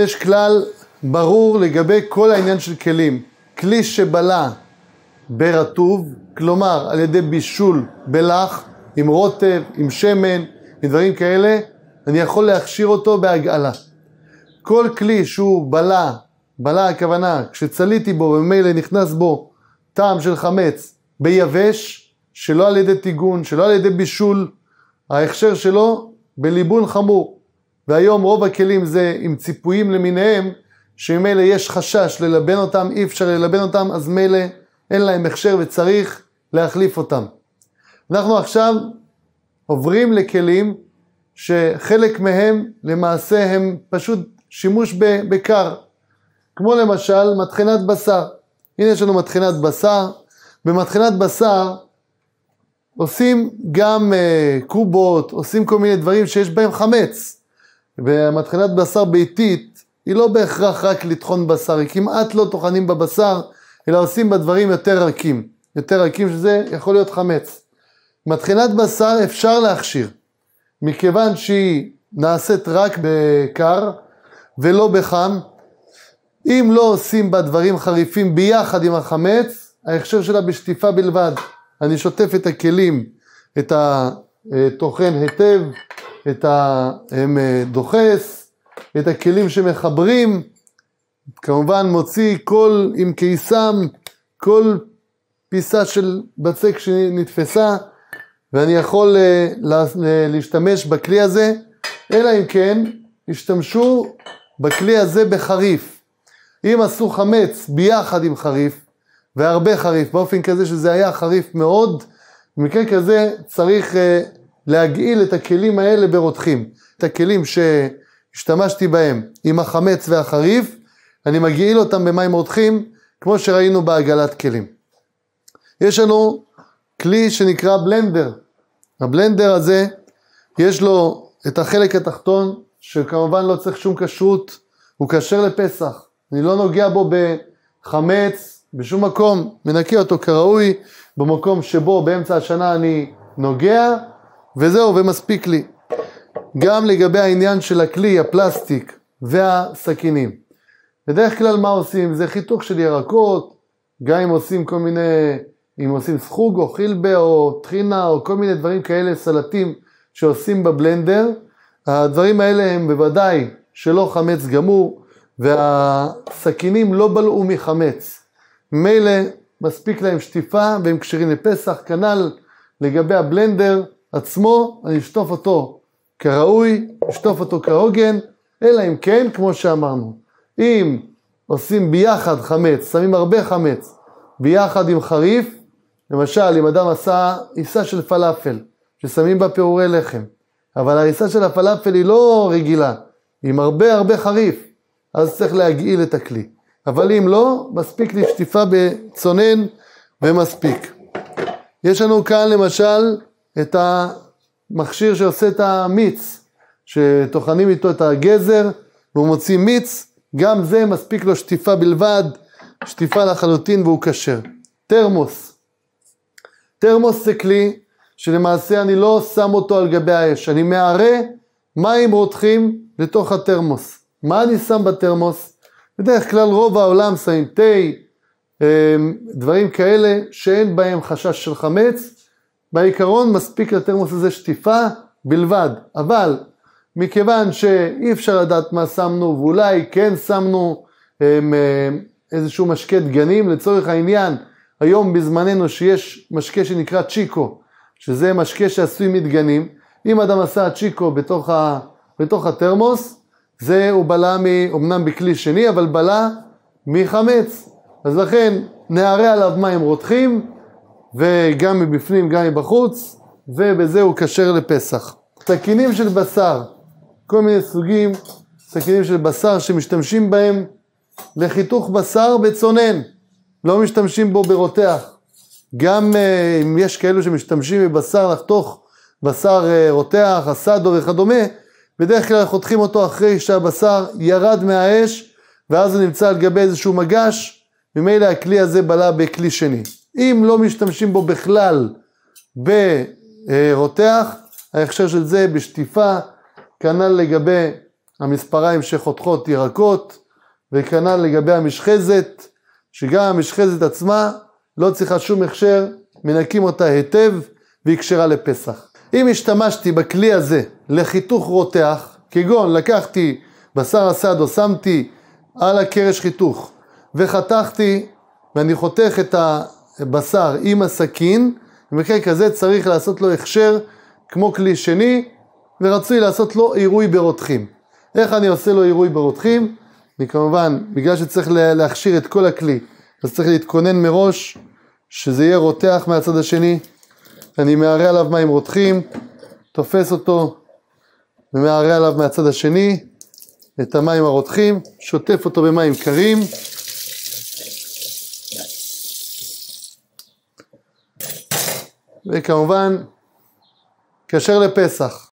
יש כלל ברור לגבי כל העניין של כלים. כלי שבלה ברטוב, כלומר על ידי בישול בלח, עם רוטב, עם שמן, עם דברים כאלה, אני יכול להכשיר אותו בהגאלה. כל כלי שהוא בלה, בלה הכוונה, כשצליתי בו וממילא נכנס בו טעם של חמץ ביבש, שלא על ידי טיגון, שלא על ידי בישול, ההכשר שלו בליבון חמור. והיום רוב הכלים זה עם ציפויים למיניהם, שממילא יש חשש ללבן אותם, אי אפשר ללבן אותם, אז מילא אין להם הכשר וצריך להחליף אותם. אנחנו עכשיו עוברים לכלים שחלק מהם למעשה הם פשוט שימוש בקר, כמו למשל מטחנת בשר. הנה יש לנו מטחנת בשר, במטחנת בשר עושים גם אה, קובות, עושים כל מיני דברים שיש בהם חמץ. במטחנת בשר ביתית היא לא בהכרח רק לטחון בשר, היא כמעט לא טוחנים בבשר, אלא עושים בה דברים יותר רכים. יותר רכים שזה יכול להיות חמץ. מטחנת בשר אפשר להכשיר, מכיוון שהיא נעשית רק בקר ולא בחם. אם לא עושים בה דברים חריפים ביחד עם החמץ, ההכשר שלה בשטיפה בלבד. אני שוטף את הכלים, את הטוחן אה, היטב, את הדוחס, אה, את הכלים שמחברים, כמובן מוציא כל, עם קיסם, כל פיסה של בצק שנתפסה, ואני יכול אה, אה, להשתמש בכלי הזה, אלא אם כן השתמשו בכלי הזה בחריף. אם עשו חמץ ביחד עם חריף, והרבה חריף, באופן כזה שזה היה חריף מאוד, במקרה כזה צריך להגעיל את הכלים האלה ברותחים. את הכלים שהשתמשתי בהם עם החמץ והחריף, אני מגעיל אותם במים רותחים, כמו שראינו בעגלת כלים. יש לנו כלי שנקרא בלנדר. הבלנדר הזה, יש לו את החלק התחתון, שכמובן לא צריך שום כשרות, הוא כשר לפסח. אני לא נוגע בו בחמץ, בשום מקום, מנקה אותו כראוי, במקום שבו באמצע השנה אני נוגע, וזהו, ומספיק לי. גם לגבי העניין של הכלי, הפלסטיק והסכינים. בדרך כלל מה עושים? זה חיתוך של ירקות, גם אם עושים כל מיני, אם עושים סחוג או חילבה או טחינה או כל מיני דברים כאלה, סלטים שעושים בבלנדר. הדברים האלה הם בוודאי שלא חמץ גמור, והסכינים לא בלעו מחמץ. מילא מספיק להם שטיפה והם כשרים לפסח, כנ"ל לגבי הבלנדר. עצמו, אני אשטוף אותו כראוי, אשטוף אותו כהוגן, אלא אם כן, כמו שאמרנו, אם עושים ביחד חמץ, שמים הרבה חמץ, ביחד עם חריף, למשל, אם אדם עשה עיסה של פלאפל, ששמים בה פירורי לחם, אבל העיסה של הפלאפל היא לא רגילה, היא עם הרבה הרבה חריף, אז צריך להגעיל את הכלי. אבל אם לא, מספיק לשטיפה בצונן ומספיק. יש לנו כאן למשל את המכשיר שעושה את המיץ, שטוחנים איתו את הגזר והוא מוציא מיץ, גם זה מספיק לו שטיפה בלבד, שטיפה לחלוטין והוא כשר. תרמוס. תרמוס זה כלי שלמעשה אני לא שם אותו על גבי האש, אני מערה מים רותחים לתוך התרמוס. מה אני שם בתרמוס? בדרך כלל רוב העולם שמים תה, אה, דברים כאלה שאין בהם חשש של חמץ, בעיקרון מספיק לתרמוס הזה שטיפה בלבד, אבל מכיוון שאי אפשר לדעת מה שמנו ואולי כן שמנו הם, אמ, אמ, איזשהו משקה דגנים, לצורך העניין היום בזמננו שיש משקה שנקרא צ'יקו, שזה משקה שעשוי מדגנים, אם אדם עשה צ'יקו בתוך, ה, בתוך התרמוס, זה הוא בלע, מ, אמנם בכלי שני, אבל בלע מחמץ, אז לכן נערה עליו מים רותחים וגם מבפנים, גם מבחוץ, ובזה הוא כשר לפסח. סכינים של בשר, כל מיני סוגים, סכינים של בשר שמשתמשים בהם לחיתוך בשר בצונן, לא משתמשים בו ברותח. גם אה, אם יש כאלו שמשתמשים בבשר לחתוך בשר אה, רותח, אסדו וכדומה, בדרך כלל חותכים אותו אחרי שהבשר ירד מהאש, ואז הוא נמצא על גבי איזשהו מגש, ממילא הכלי הזה בלע בכלי שני. אם לא משתמשים בו בכלל ברותח, ההכשר של זה בשטיפה, כנ"ל לגבי המספריים שחותכות ירקות, וכנ"ל לגבי המשחזת, שגם המשחזת עצמה לא צריכה שום הכשר, מנקים אותה היטב והיא כשרה לפסח. אם השתמשתי בכלי הזה לחיתוך רותח, כגון לקחתי בשר הסד או שמתי על הקרש חיתוך וחתכתי, ואני חותך את בשר עם הסכין, במקרה כזה צריך לעשות לו הכשר כמו כלי שני, ורצוי לעשות לו עירוי ברותחים. איך אני עושה לו עירוי ברותחים? אני כמובן, בגלל שצריך להכשיר את כל הכלי, אז צריך להתכונן מראש שזה יהיה רותח מהצד השני. אני מערה עליו מים רותחים, תופס אותו ומערה עליו מהצד השני את המים הרותחים, שוטף אותו במים קרים. וכמובן, כשר לפסח.